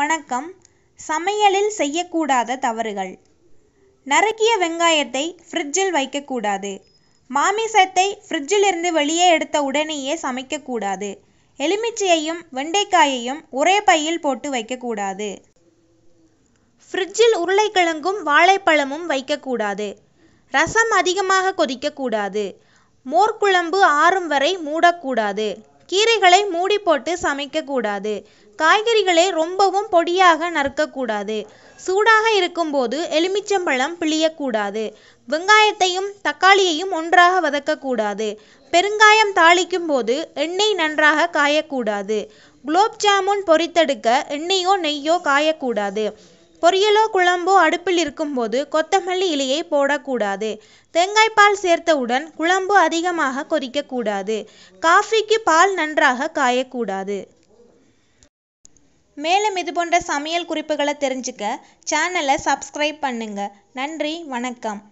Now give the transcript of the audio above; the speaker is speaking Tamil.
வணக்கம் சமையலில் செய்யக்கூடாத தவறுகள் நறுக்கிய வெங்காயத்தை ஃப்ரிட்ஜில் வைக்கக்கூடாது மாமிசத்தை ஃப்ரிட்ஜிலிருந்து வெளியே எடுத்த உடனேயே சமைக்கக்கூடாது எலுமிச்சையையும் வெண்டைக்காயையும் ஒரே பையில் போட்டு வைக்கக்கூடாது ஃப்ரிட்ஜில் உருளைக்கிழங்கும் வாழைப்பழமும் வைக்கக்கூடாது ரசம் அதிகமாக கொதிக்கக்கூடாது மோர்க்குழம்பு ஆறும் வரை மூடக்கூடாது கீரைகளை மூடி போட்டு சமைக்கக்கூடாது காய்கறிகளை ரொம்பவும் பொடியாக நறுக்கக்கூடாது சூடாக இருக்கும்போது எலுமிச்சம்பழம் பிழியக்கூடாது வெங்காயத்தையும் தக்காளியையும் ஒன்றாக வதக்கக்கூடாது பெருங்காயம் தாளிக்கும் போது எண்ணெய் நன்றாக காயக்கூடாது குலோப் ஜாமுன் பொரித்தெடுக்க எண்ணெயோ நெய்யோ காயக்கூடாது பொரியலோ குழம்போ அடுப்பில் இருக்கும்போது கொத்தமல்லி இலையை போடக்கூடாது பால் சேர்த்தவுடன் குழம்பு அதிகமாக கொதிக்கக்கூடாது காஃபிக்கு பால் நன்றாக காயக்கூடாது மேலும் இது போன்ற சமையல் குறிப்புகளை தெரிஞ்சுக்க சேனலை சப்ஸ்கிரைப் பண்ணுங்க நன்றி வணக்கம்